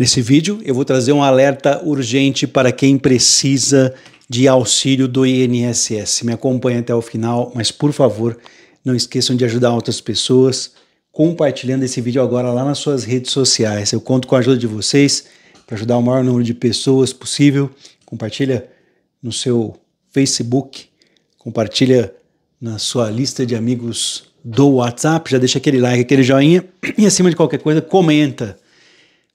Nesse vídeo, eu vou trazer um alerta urgente para quem precisa de auxílio do INSS. Me acompanhe até o final, mas por favor, não esqueçam de ajudar outras pessoas compartilhando esse vídeo agora lá nas suas redes sociais. Eu conto com a ajuda de vocês para ajudar o maior número de pessoas possível. Compartilha no seu Facebook, compartilha na sua lista de amigos do WhatsApp, já deixa aquele like, aquele joinha e acima de qualquer coisa, comenta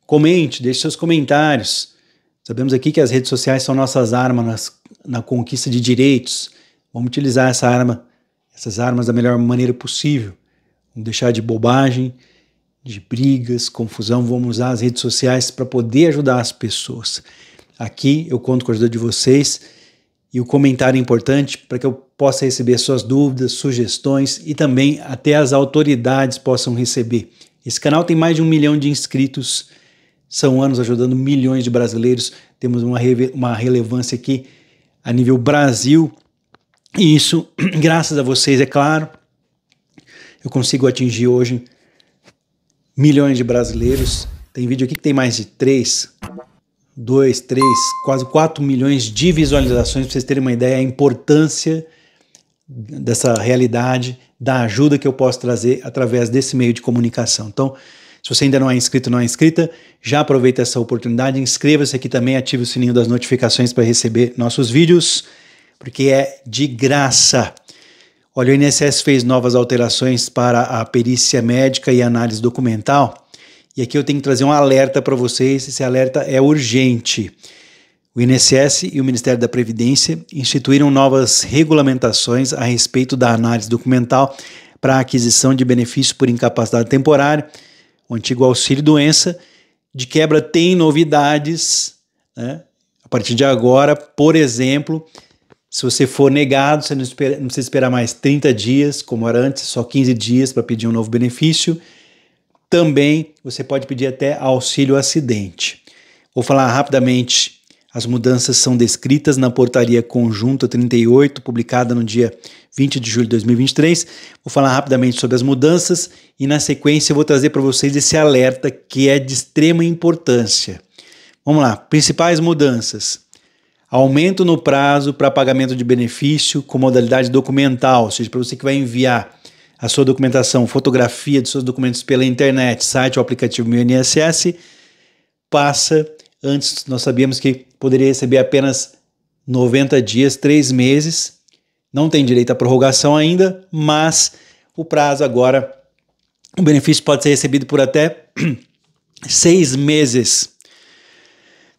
Comente, deixe seus comentários. Sabemos aqui que as redes sociais são nossas armas nas, na conquista de direitos. Vamos utilizar essa arma, essas armas da melhor maneira possível. Vamos deixar de bobagem, de brigas, confusão. Vamos usar as redes sociais para poder ajudar as pessoas. Aqui eu conto com a ajuda de vocês e o comentário é importante para que eu possa receber suas dúvidas, sugestões e também até as autoridades possam receber. Esse canal tem mais de um milhão de inscritos são anos ajudando milhões de brasileiros, temos uma, uma relevância aqui a nível Brasil, e isso, graças a vocês, é claro, eu consigo atingir hoje milhões de brasileiros. Tem vídeo aqui que tem mais de 3, 2, 3, quase 4 milhões de visualizações, para vocês terem uma ideia da importância dessa realidade, da ajuda que eu posso trazer através desse meio de comunicação. Então, se você ainda não é inscrito, não é inscrita, já aproveita essa oportunidade, inscreva-se aqui também, ative o sininho das notificações para receber nossos vídeos, porque é de graça. Olha, o INSS fez novas alterações para a perícia médica e análise documental. E aqui eu tenho que trazer um alerta para vocês, esse alerta é urgente. O INSS e o Ministério da Previdência instituíram novas regulamentações a respeito da análise documental para a aquisição de benefício por incapacidade temporária o antigo auxílio doença. De quebra, tem novidades. Né? A partir de agora, por exemplo, se você for negado, você não, espera, não precisa esperar mais 30 dias, como era antes, só 15 dias para pedir um novo benefício. Também você pode pedir até auxílio acidente. Vou falar rapidamente as mudanças são descritas na Portaria Conjunta 38, publicada no dia 20 de julho de 2023. Vou falar rapidamente sobre as mudanças e, na sequência, eu vou trazer para vocês esse alerta que é de extrema importância. Vamos lá, principais mudanças. Aumento no prazo para pagamento de benefício com modalidade documental, ou seja, para você que vai enviar a sua documentação, fotografia de seus documentos pela internet, site ou aplicativo Meu INSS, passa Antes nós sabíamos que poderia receber apenas 90 dias, 3 meses. Não tem direito à prorrogação ainda, mas o prazo agora, o benefício pode ser recebido por até 6 meses.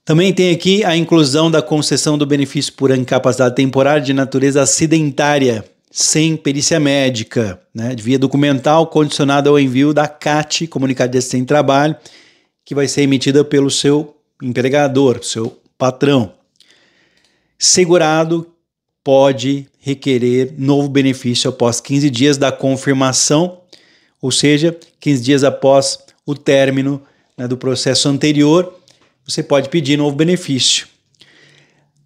Também tem aqui a inclusão da concessão do benefício por incapacidade temporária de natureza acidentária, sem perícia médica, né, de via documental, condicionada ao envio da CAT, Comunicado de Assistência de Trabalho, que vai ser emitida pelo seu empregador, seu patrão. Segurado pode requerer novo benefício após 15 dias da confirmação, ou seja, 15 dias após o término né, do processo anterior, você pode pedir novo benefício.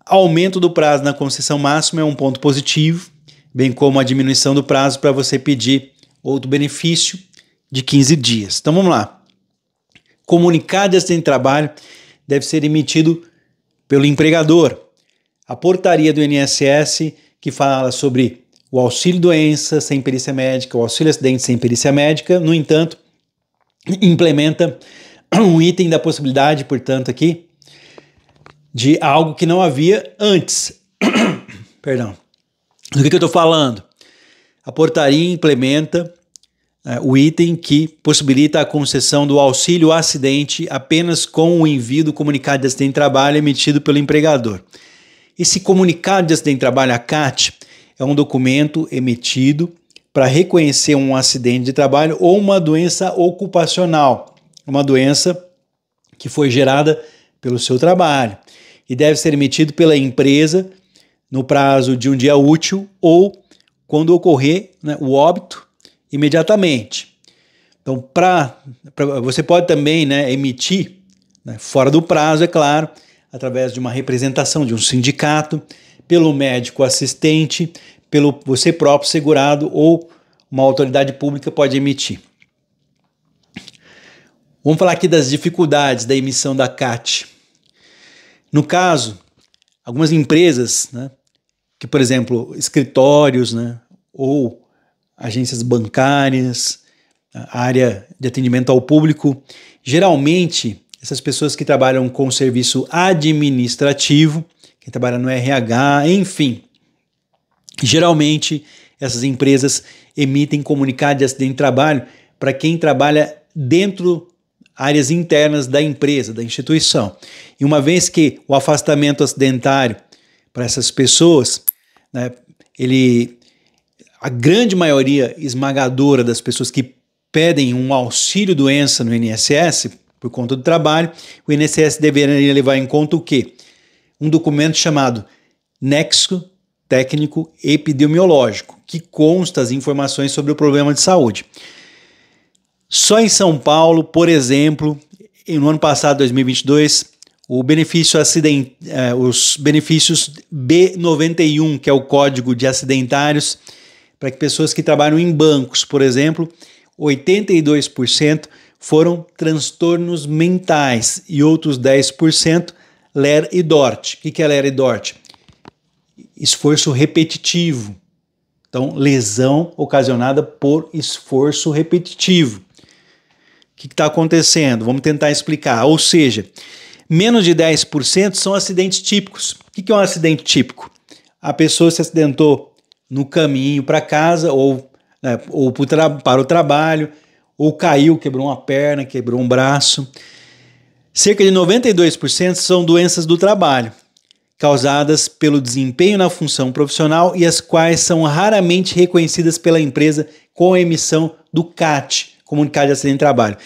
Aumento do prazo na concessão máxima é um ponto positivo, bem como a diminuição do prazo para você pedir outro benefício de 15 dias. Então vamos lá. Comunicar de acidente de trabalho deve ser emitido pelo empregador. A portaria do INSS, que fala sobre o auxílio doença sem perícia médica, o auxílio acidente sem perícia médica, no entanto, implementa um item da possibilidade, portanto, aqui, de algo que não havia antes. Perdão. Do que, que eu estou falando? A portaria implementa é, o item que possibilita a concessão do auxílio acidente apenas com o envio do comunicado de acidente de trabalho emitido pelo empregador. Esse comunicado de acidente de trabalho, a CAT, é um documento emitido para reconhecer um acidente de trabalho ou uma doença ocupacional, uma doença que foi gerada pelo seu trabalho e deve ser emitido pela empresa no prazo de um dia útil ou quando ocorrer né, o óbito imediatamente. Então, pra, pra você pode também né, emitir, né, fora do prazo, é claro, através de uma representação de um sindicato, pelo médico assistente, pelo você próprio segurado ou uma autoridade pública pode emitir. Vamos falar aqui das dificuldades da emissão da CAT. No caso, algumas empresas, né, que por exemplo, escritórios né, ou agências bancárias, área de atendimento ao público. Geralmente, essas pessoas que trabalham com serviço administrativo, quem trabalha no RH, enfim. Geralmente, essas empresas emitem comunicado de acidente de trabalho para quem trabalha dentro áreas internas da empresa, da instituição. E uma vez que o afastamento acidentário para essas pessoas, né, ele a grande maioria esmagadora das pessoas que pedem um auxílio doença no INSS por conta do trabalho, o INSS deveria levar em conta o quê? Um documento chamado Nexo Técnico Epidemiológico, que consta as informações sobre o problema de saúde. Só em São Paulo, por exemplo, no ano passado, 2022, o benefício eh, os benefícios B91, que é o código de acidentários, para que pessoas que trabalham em bancos, por exemplo, 82% foram transtornos mentais e outros 10% LER e DORT. O que é LER e DORT? Esforço repetitivo. Então, lesão ocasionada por esforço repetitivo. O que está acontecendo? Vamos tentar explicar. Ou seja, menos de 10% são acidentes típicos. O que, que é um acidente típico? A pessoa se acidentou no caminho para casa ou, né, ou para o trabalho, ou caiu, quebrou uma perna, quebrou um braço. Cerca de 92% são doenças do trabalho, causadas pelo desempenho na função profissional e as quais são raramente reconhecidas pela empresa com a emissão do CAT, Comunicado de Acidente de Trabalho.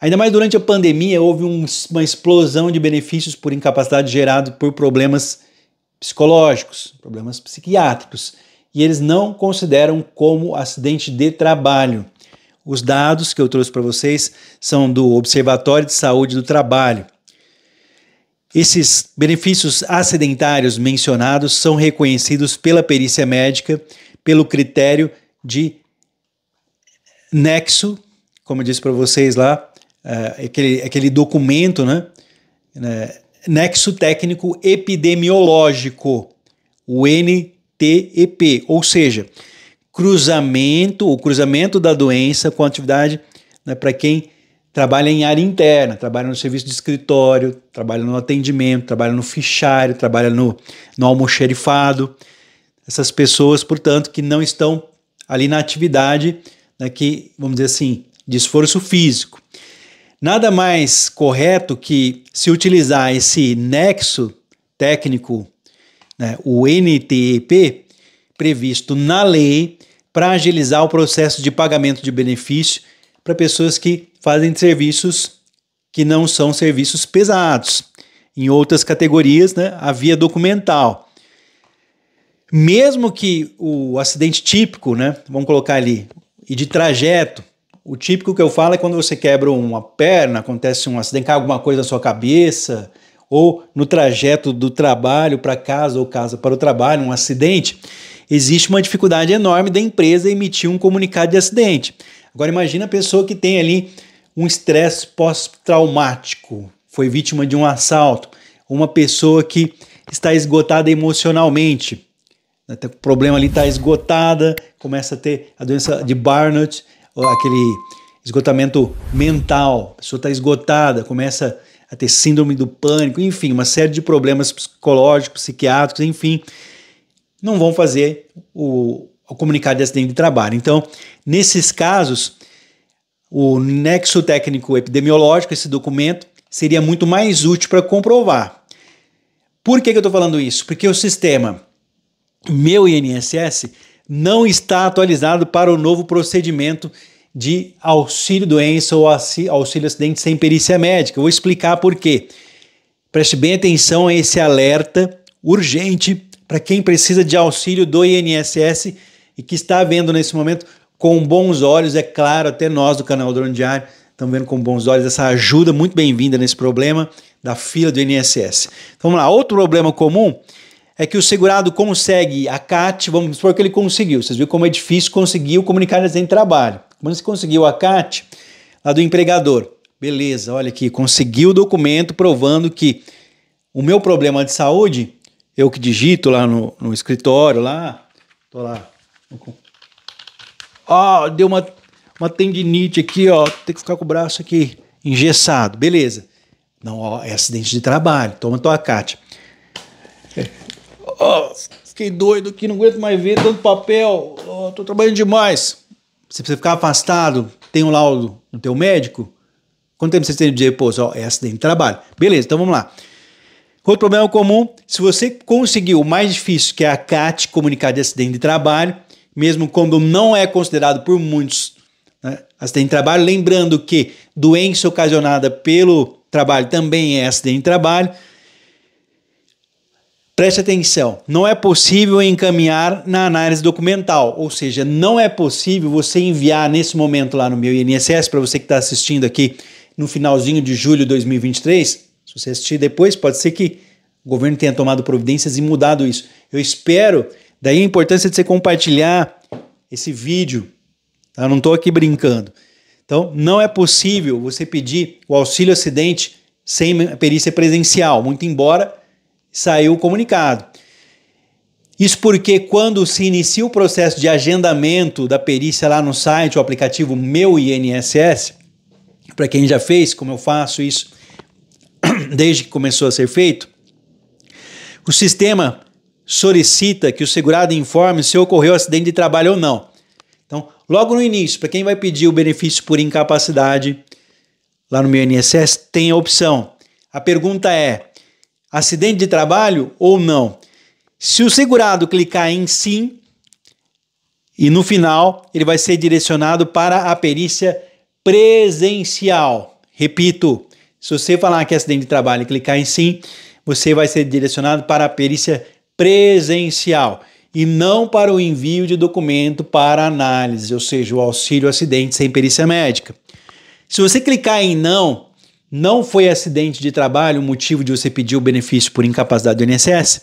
Ainda mais durante a pandemia, houve um, uma explosão de benefícios por incapacidade gerado por problemas psicológicos, problemas psiquiátricos e eles não consideram como acidente de trabalho. Os dados que eu trouxe para vocês são do Observatório de Saúde do Trabalho. Esses benefícios acidentários mencionados são reconhecidos pela perícia médica pelo critério de nexo, como eu disse para vocês lá, eh, aquele, aquele documento, né? Eh, nexo técnico epidemiológico, o N TEP, ou seja, cruzamento, o cruzamento da doença com a atividade né, para quem trabalha em área interna, trabalha no serviço de escritório, trabalha no atendimento, trabalha no fichário, trabalha no, no almoxerifado. Essas pessoas, portanto, que não estão ali na atividade, né, que, vamos dizer assim, de esforço físico. Nada mais correto que se utilizar esse nexo técnico né, o NTEP, previsto na lei para agilizar o processo de pagamento de benefício para pessoas que fazem serviços que não são serviços pesados. Em outras categorias, né, a via documental. Mesmo que o acidente típico, né, vamos colocar ali, e de trajeto, o típico que eu falo é quando você quebra uma perna, acontece um acidente, cai alguma coisa na sua cabeça, ou no trajeto do trabalho para casa ou casa para o trabalho, um acidente, existe uma dificuldade enorme da empresa emitir um comunicado de acidente. Agora imagina a pessoa que tem ali um estresse pós-traumático, foi vítima de um assalto, uma pessoa que está esgotada emocionalmente, né, tá o problema ali está esgotada, começa a ter a doença de Barnett, aquele esgotamento mental, a pessoa está esgotada, começa a a ter síndrome do pânico, enfim, uma série de problemas psicológicos, psiquiátricos, enfim, não vão fazer o, o comunicado de acidente de trabalho. Então, nesses casos, o nexo técnico epidemiológico, esse documento, seria muito mais útil para comprovar. Por que, que eu estou falando isso? Porque o sistema meu INSS não está atualizado para o novo procedimento de auxílio doença ou auxílio acidente sem perícia médica. vou explicar por quê. Preste bem atenção a esse alerta urgente para quem precisa de auxílio do INSS e que está vendo nesse momento com bons olhos, é claro, até nós do canal Drone Diário estamos vendo com bons olhos essa ajuda muito bem-vinda nesse problema da fila do INSS. Então, vamos lá, outro problema comum é que o segurado consegue a CAT, vamos supor que ele conseguiu, vocês viram como é difícil conseguir o comunicado de trabalho. Mas você conseguiu o acate lá do empregador, beleza, olha aqui, conseguiu o documento provando que o meu problema de saúde, eu que digito lá no, no escritório, lá, tô lá. Ó, oh, deu uma, uma tendinite aqui, ó, tem que ficar com o braço aqui engessado, beleza. Não, ó, é acidente de trabalho, toma tua cate. Ó, oh, fiquei doido aqui, não aguento mais ver tanto papel, oh, tô trabalhando demais você precisa ficar afastado, tem um laudo no teu médico. Quanto tempo você tem de repouso? Ó, é acidente de trabalho. Beleza, então vamos lá. Outro problema comum, se você conseguiu o mais difícil, que é a CAT, comunicar de acidente de trabalho, mesmo quando não é considerado por muitos né, acidente de trabalho, lembrando que doença ocasionada pelo trabalho também é acidente de trabalho, Preste atenção, não é possível encaminhar na análise documental, ou seja, não é possível você enviar nesse momento lá no meu INSS, para você que está assistindo aqui no finalzinho de julho de 2023, se você assistir depois, pode ser que o governo tenha tomado providências e mudado isso. Eu espero, daí a importância de você compartilhar esse vídeo, tá? não estou aqui brincando. Então, não é possível você pedir o auxílio acidente sem perícia presencial, muito embora saiu o comunicado. Isso porque quando se inicia o processo de agendamento da perícia lá no site, o aplicativo Meu INSS, para quem já fez, como eu faço isso desde que começou a ser feito, o sistema solicita que o segurado informe se ocorreu acidente de trabalho ou não. Então, logo no início, para quem vai pedir o benefício por incapacidade, lá no meu INSS tem a opção. A pergunta é: acidente de trabalho ou não. Se o segurado clicar em sim, e no final ele vai ser direcionado para a perícia presencial. Repito, se você falar que é acidente de trabalho e clicar em sim, você vai ser direcionado para a perícia presencial e não para o envio de documento para análise, ou seja, o auxílio acidente sem perícia médica. Se você clicar em não, não foi acidente de trabalho o motivo de você pedir o benefício por incapacidade do INSS,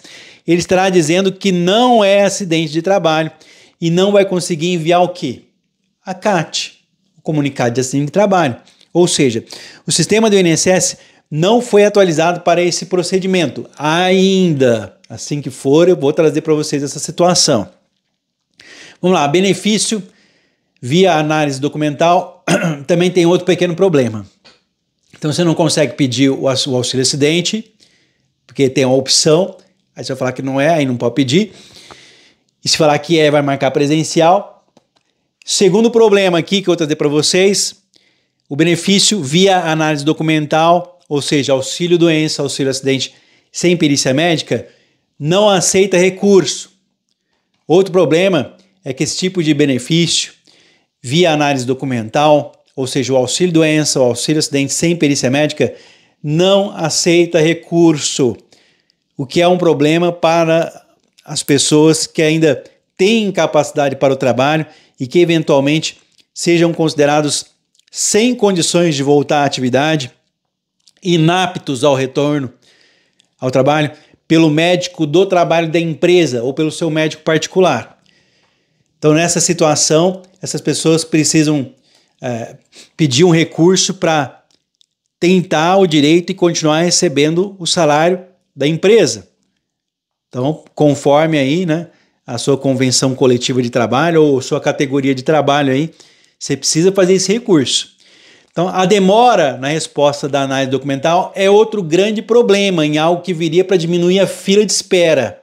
ele estará dizendo que não é acidente de trabalho e não vai conseguir enviar o quê? A CAT, o comunicado de acidente de trabalho. Ou seja, o sistema do INSS não foi atualizado para esse procedimento ainda. Assim que for, eu vou trazer para vocês essa situação. Vamos lá, benefício via análise documental também tem outro pequeno problema. Então você não consegue pedir o, o auxílio acidente, porque tem uma opção, aí você vai falar que não é, aí não pode pedir. E se falar que é, vai marcar presencial. Segundo problema aqui que eu vou trazer para vocês, o benefício via análise documental, ou seja, auxílio doença, auxílio acidente sem perícia médica, não aceita recurso. Outro problema é que esse tipo de benefício via análise documental ou seja, o auxílio doença, o auxílio acidente sem perícia médica, não aceita recurso, o que é um problema para as pessoas que ainda têm capacidade para o trabalho e que eventualmente sejam considerados sem condições de voltar à atividade, inaptos ao retorno ao trabalho pelo médico do trabalho da empresa ou pelo seu médico particular. Então, nessa situação, essas pessoas precisam é, pedir um recurso para tentar o direito e continuar recebendo o salário da empresa. Então, conforme aí, né, a sua convenção coletiva de trabalho ou sua categoria de trabalho aí, você precisa fazer esse recurso. Então, a demora na resposta da análise documental é outro grande problema em algo que viria para diminuir a fila de espera.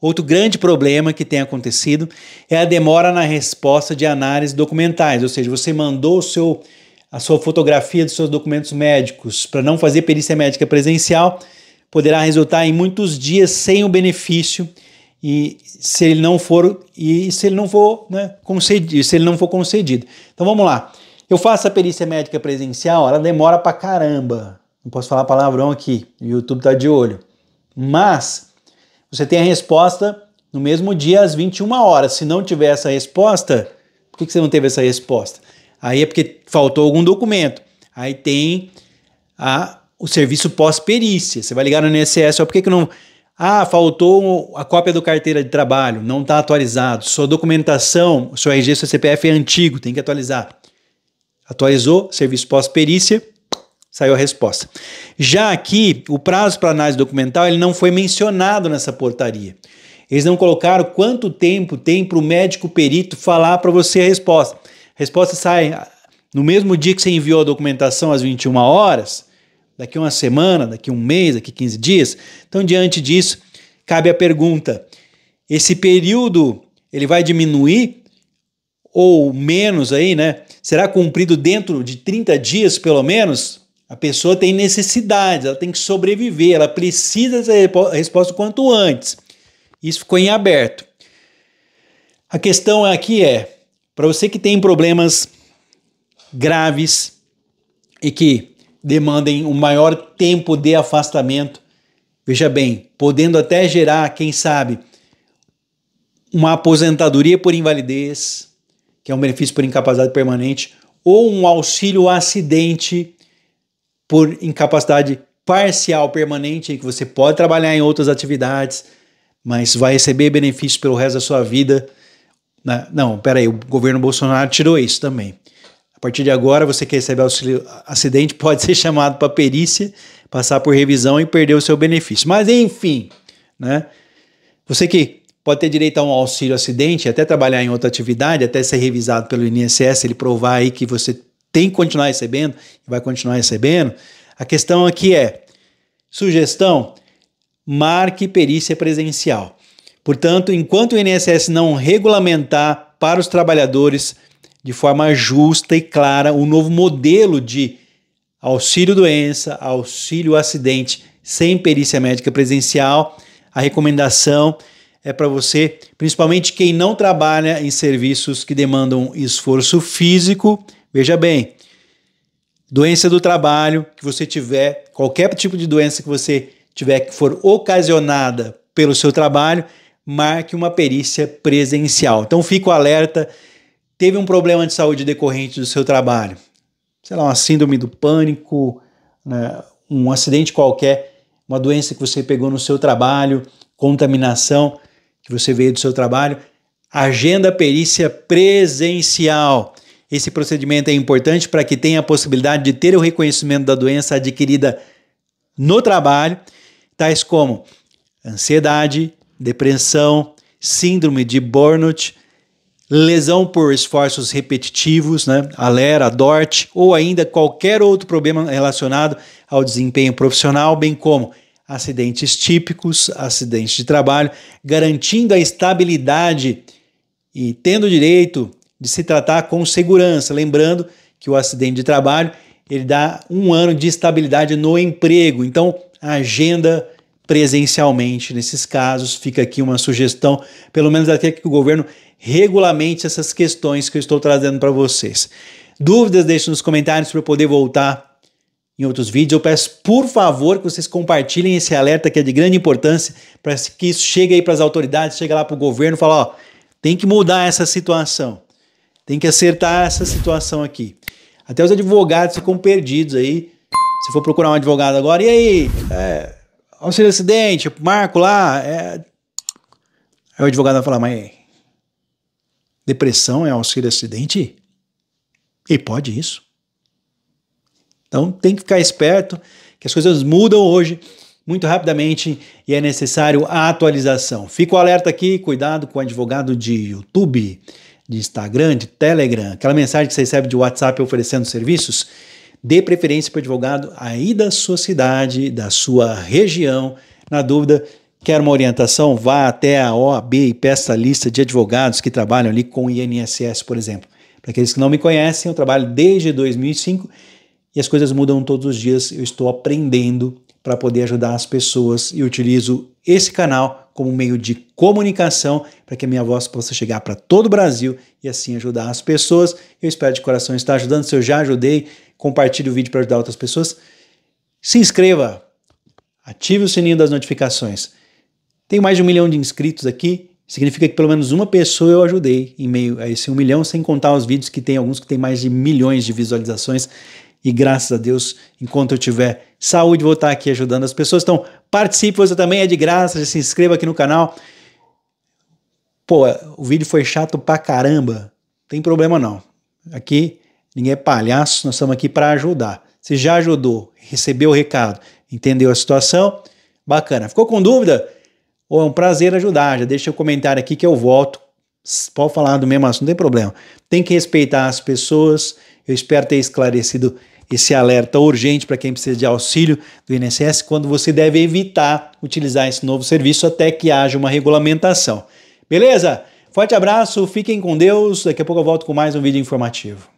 Outro grande problema que tem acontecido é a demora na resposta de análises documentais, ou seja, você mandou o seu, a sua fotografia dos seus documentos médicos para não fazer perícia médica presencial, poderá resultar em muitos dias sem o benefício e se ele não for e se ele não for né, concedido, se ele não for concedido. Então vamos lá. Eu faço a perícia médica presencial, ela demora para caramba. Não posso falar palavrão aqui. O YouTube tá de olho. Mas você tem a resposta no mesmo dia às 21 horas. Se não tiver essa resposta, por que você não teve essa resposta? Aí é porque faltou algum documento. Aí tem a, o serviço pós-perícia. Você vai ligar no INSS, ó, por que, que não. Ah, faltou a cópia do carteira de trabalho, não está atualizado. Sua documentação, seu RG, seu CPF é antigo, tem que atualizar. Atualizou, serviço pós-perícia, Saiu a resposta. Já aqui, o prazo para análise documental ele não foi mencionado nessa portaria. Eles não colocaram quanto tempo tem para o médico perito falar para você a resposta. A resposta sai no mesmo dia que você enviou a documentação às 21 horas, daqui uma semana, daqui um mês, daqui 15 dias. Então, diante disso, cabe a pergunta: esse período ele vai diminuir ou menos aí, né? Será cumprido dentro de 30 dias, pelo menos? A pessoa tem necessidades, ela tem que sobreviver, ela precisa dessa resposta quanto antes. Isso ficou em aberto. A questão aqui é: para você que tem problemas graves e que demandem um maior tempo de afastamento, veja bem, podendo até gerar, quem sabe, uma aposentadoria por invalidez, que é um benefício por incapacidade permanente, ou um auxílio acidente por incapacidade parcial permanente, que você pode trabalhar em outras atividades, mas vai receber benefícios pelo resto da sua vida. Não, peraí, o governo Bolsonaro tirou isso também. A partir de agora, você que recebe auxílio acidente pode ser chamado para perícia, passar por revisão e perder o seu benefício. Mas enfim, né? Você que pode ter direito a um auxílio acidente, até trabalhar em outra atividade, até ser revisado pelo INSS, ele provar aí que você tem que continuar recebendo e vai continuar recebendo. A questão aqui é: sugestão, marque perícia presencial. Portanto, enquanto o INSS não regulamentar para os trabalhadores de forma justa e clara o um novo modelo de auxílio doença, auxílio acidente sem perícia médica presencial, a recomendação é para você, principalmente quem não trabalha em serviços que demandam esforço físico Veja bem, doença do trabalho que você tiver, qualquer tipo de doença que você tiver que for ocasionada pelo seu trabalho, marque uma perícia presencial. Então fico o alerta, teve um problema de saúde decorrente do seu trabalho, sei lá, uma síndrome do pânico, né, um acidente qualquer, uma doença que você pegou no seu trabalho, contaminação que você veio do seu trabalho, agenda perícia presencial. Esse procedimento é importante para que tenha a possibilidade de ter o reconhecimento da doença adquirida no trabalho, tais como ansiedade, depressão, síndrome de burnout, lesão por esforços repetitivos, né? Alera, DORT, ou ainda qualquer outro problema relacionado ao desempenho profissional, bem como acidentes típicos, acidentes de trabalho, garantindo a estabilidade e tendo direito de se tratar com segurança. Lembrando que o acidente de trabalho ele dá um ano de estabilidade no emprego. Então, agenda presencialmente nesses casos. Fica aqui uma sugestão, pelo menos até que o governo regulamente essas questões que eu estou trazendo para vocês. Dúvidas, deixe nos comentários para eu poder voltar em outros vídeos. Eu peço, por favor, que vocês compartilhem esse alerta que é de grande importância para que isso chegue aí para as autoridades, chegue lá para o governo e fale, ó, tem que mudar essa situação. Tem que acertar essa situação aqui. Até os advogados ficam perdidos aí. Se for procurar um advogado agora, e aí? É, auxílio acidente, marco lá. É... Aí o advogado vai falar, mas depressão é auxílio acidente? E pode isso. Então tem que ficar esperto, que as coisas mudam hoje muito rapidamente e é necessário a atualização. Fico alerta aqui, cuidado com o advogado de YouTube de Instagram, de Telegram, aquela mensagem que você recebe de WhatsApp oferecendo serviços, dê preferência para o advogado aí da sua cidade, da sua região. Na dúvida, quer uma orientação? Vá até a OAB e peça a lista de advogados que trabalham ali com o INSS, por exemplo. Para aqueles que não me conhecem, eu trabalho desde 2005 e as coisas mudam todos os dias. Eu estou aprendendo para poder ajudar as pessoas e utilizo esse canal como meio de comunicação para que a minha voz possa chegar para todo o Brasil e assim ajudar as pessoas. Eu espero de coração estar ajudando. Se eu já ajudei, compartilhe o vídeo para ajudar outras pessoas. Se inscreva, ative o sininho das notificações. Tenho mais de um milhão de inscritos aqui. Significa que pelo menos uma pessoa eu ajudei em meio a esse um milhão, sem contar os vídeos que tem alguns que têm mais de milhões de visualizações e graças a Deus, enquanto eu tiver saúde, vou estar aqui ajudando as pessoas. Então, participe, você também é de graça, se inscreva aqui no canal. Pô, o vídeo foi chato pra caramba. Tem problema não. Aqui ninguém é palhaço, nós estamos aqui para ajudar. Se já ajudou, recebeu o recado, entendeu a situação, bacana. Ficou com dúvida? Oh, é um prazer ajudar. Já deixa o um comentário aqui que eu volto. Pode falar do mesmo assunto, não tem problema. Tem que respeitar as pessoas, eu espero ter esclarecido esse alerta urgente para quem precisa de auxílio do INSS quando você deve evitar utilizar esse novo serviço até que haja uma regulamentação. Beleza? Forte abraço, fiquem com Deus. Daqui a pouco eu volto com mais um vídeo informativo.